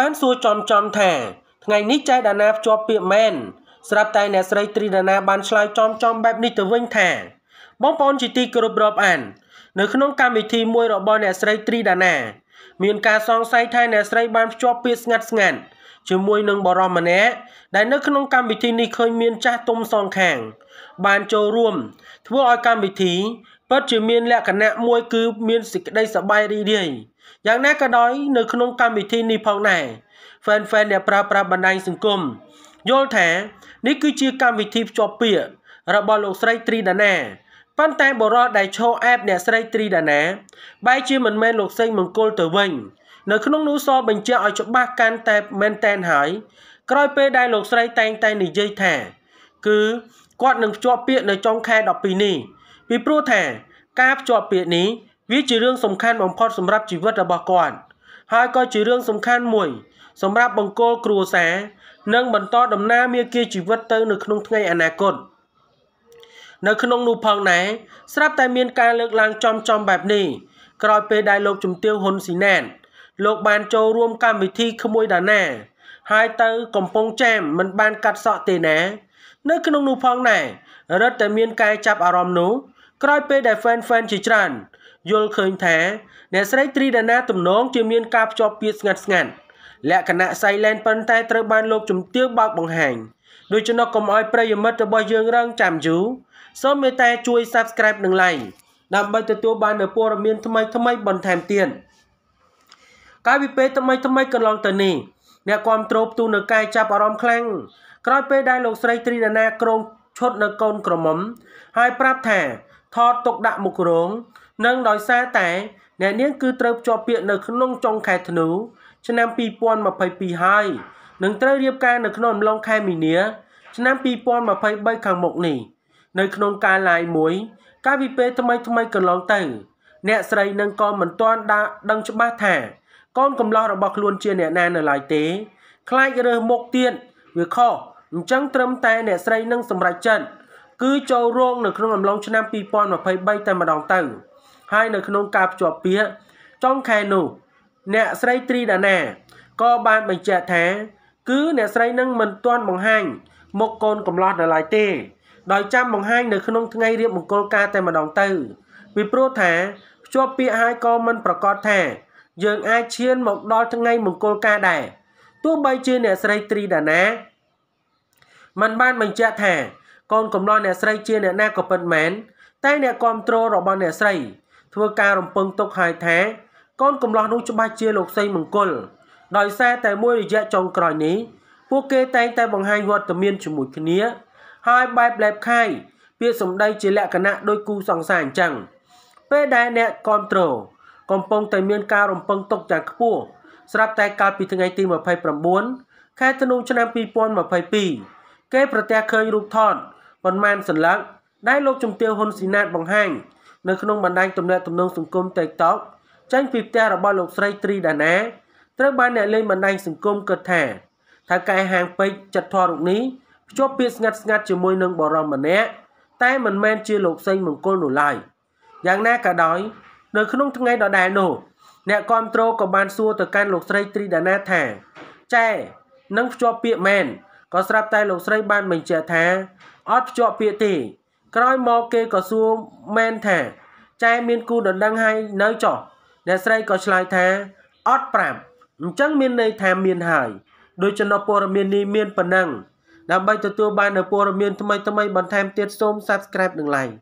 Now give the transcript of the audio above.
បានសួរចំចំថាថ្ងៃនេះចៃដាណាភ្ជាប់ពាក្យមែនស្រាប់តែអ្នកស្រីត្រីដាណា បានឆ្លើយចំចំបែបនេះទៅវិញថាបងប្អូនជាទីគោរពរាប់អាននៅក្នុងកម្មវិធីមួយរបស់ អ្នកស្រីត្រីដាណា មានការសង្ស័យថាអ្នកស្រីបានភ្ជាប់ពាក្យស្ងាត់ស្ងាត់ជាមួយនឹងបរមម្នាក់ដែលនៅក្នុងកម្មវិធីនេះឃើញមានចាស់ទុំសងខាង បានចូលរួម ធ្វើឲ្យកម្មវិធីពិតជាមានលក្ខណៈមួយគឺមានសេចក្តីសប្បាយរីករាយយ៉ាងណាក៏ដោយនៅក្នុងកម្មវិធីនេះផងដែរ fan fan អ្នកប្រើប្រាស់បណ្ដាញសង្គមយល់ថានេះគឺជាកម្មវិធីភ្ជាប់ពាក្យរបស់លោកស្រីត្រីដាណាប៉ុន្តែបរិយដែលឈោអែបអ្នកស្រីត្រីដាណាបែរជាមិនមែនលោកសេងមង្គលទៅវិញនៅក្នុងនោះសបញ្ជាក់ឲ្យច្បាស់កាន់តែមែនតែនហើយក្រោយពេលដែលលោកស្រីតែងតែនិយាយថា គឺគាត់នឹងភ្ជាប់ពាក្យនៅចុងខែ12នេះ ពីព្រោះថាការភ្ជាប់ពាក្យនេះវាជារឿងសំខាន់បំផុតសម្រាប់ជីវិតរបស់គាត់ហើយក៏ជារឿងសំខាន់មួយសម្រាប់បង្គោលគ្រួសារនិងបន្តដំណើរមាគ៌ាជីវិតទៅនៅក្នុងថ្ងៃអនាគតនៅក្នុងនោះផងដែរស្រាប់តែមានការលើកឡើងចំចំបែបនេះក្រោយពេលដែលលោកជំទាវហ៊ុនស៊ីណែនលោកបានចូលរួមកម្មវិធីក្មួយដាណាហើយទៅកំពង់ចាម មិនបានកាត់សក់ទេណានៅក្នុងនោះផងដែររត់តែមានការចាប់អារម្មណ៍នោះក្រោយពេលដែល fan fan ជាច្រើនយល់ឃើញថាអ្នកស្រីត្រីដាណាទំនងជាមានការភ្ជាប់ពាក្យស្ងាត់ស្ងាត់លក្ខណៈ silent ប៉ុន្តែត្រូវបានលោកជំទាវបើកបង្ហាញដូច្នោះកុំឲ្យប្រិយមិត្តរបស់យើងរងចាំយូរសូមមេត្តាជួយ Subscribe និង Like ដើម្បីទទួលបាននូវព័ត៌មានថ្មី ថ្មីបន្ថែមទៀតកាលពីពេលថ្មីថ្មីកន្លងទៅនេះអ្នកគ្រប់គ្រងផ្ទុះនៅកាយចាប់អារម្មណ៍ខ្លាំងក្រោយពេលដែលលោកស្រីត្រីដាណាក្រងឈុតនៅកូនក្រមុំហើយប្រាប់ថាថតទុកដាក់មុខរោងនិងដោយសារតែអ្នកនាងគឺត្រូវភ្ជាប់ពាក្យនៅក្នុងចុងខែធ្នូឆ្នាំ2022ហើយនឹងត្រូវរៀបការនៅក្នុងអំឡុងខែមីនាឆ្នាំ2023ខាងមុខនេះនៅក្នុងការ live មួយកាលពីពេលថ្មីថ្មីកន្លងទៅអ្នកស្រីនឹងក៏មិនទាន់ដឹងច្បាស់ថាកូនកំឡោះរបស់ខ្លួនជាអ្នកណានៅឡើយទេ ខ្លាចរើសមុខទៀតវាខុសអញ្ចឹងត្រឹមតែអ្នកស្រីនឹងសម្រេចចិត្តគឺចូលរោងនៅក្នុងអំឡុងឆ្នាំ2023តែម្ដងទៅហើយនៅក្នុងការភ្ជាប់ពាក្យចុងខែនោះអ្នកស្រីត្រីដាណាក៏បានបញ្ជាក់ថា គឺ អ្នកស្រីនឹងមិនទាន់បង្ហាញមុខកូនកំឡោះនៅឡើយទេដោយចាំបង្ហាញនៅក្នុងថ្ងៃរៀបមង្គលការតែម្ដងទៅពីព្រោះថាភ្ជាប់ពាក្យហើយក៏មិនប្រកាសថា យើងអាចឈានមកដល់ថ្ងៃមង្គលការដែរទោះបីជាអ្នកស្រីត្រីដាណាมันបានបញ្ជាក់ថាកូនកំឡោះអ្នកស្រីជា អ្នកណាក៏ពិតមែនតែអ្នកគ្រប់គ្រងរបស់អ្នកស្រីធ្វើការរំពឹងទុកហើយថាកូនកំលោះនោះច្បាស់ជាលោកសីមង្គល ដោយសារតែមួយរយៈចុងក្រោយនេះពួកគេតែងតែបង្ហាញវត្តមានជាមួយគ្នា ហើយបែបលែបខាយពាក្យសម្ដី ជាលក្ខណៈដោយគូសង្សារអញ្ចឹងពេលដែលអ្នកគ្រប់គ្រងកំពុងតែមានការរំពឹងទុកយ៉ាងខ្ពស់ស្រាប់តែកាលពីថ្ងៃទី29ខែធ្នូឆ្នាំ2022គេប្រទះឃើញរូបថតប៉ុន្មានសន្លឹកដែលលោកជំទាវហ៊ុនស៊ីណាតបង្ហាញនៅក្នុងបណ្ដាញទំនាក់ទំនងសង្គម TikTok ចេញពីផ្ទះរបស់លោកស្រីត្រីដាណាត្រូវបានអ្នកលេងបណ្ដាញសង្គមគិតថាថាកែហាងពេជ្រចិត្តធររូបនេះភ្ជាប់ពាក្យស្ងាត់ស្ងាត់ជាមួយនឹងបរមម្នាក់តែមិនមែនជាលោកសេងមង្គលនោះឡើយយ៉ាងណាក៏ដោយនៅក្នុងថ្ងៃដដែលនោះអ្នកគ្រប់គ្រងក៏បានសួរទៅកាន់លោកស្រីត្រីដាណាថាចែនឹងភ្ជាប់ពាក្យមែនក៏ស្រាប់តែលោកស្រីបានបញ្ជាក់ថាអត់ភ្ជាប់ពាក្យទេក្រោយមកគេក៏សួរមែនថាចែមានគូដណ្ដឹងហើយនៅចោះអ្នកស្រីក៏ឆ្លើយថាអត់ប្រាប់អញ្ចឹងមានន័យថាមានហើយដូច្នោះព័ត៌មាននេះមានប៉ុណ្ណឹង ដើម្បីទទួលបាននូវព័ត៌មានថ្មីៗបន្ថែមទៀតសូម Subscribe និង Like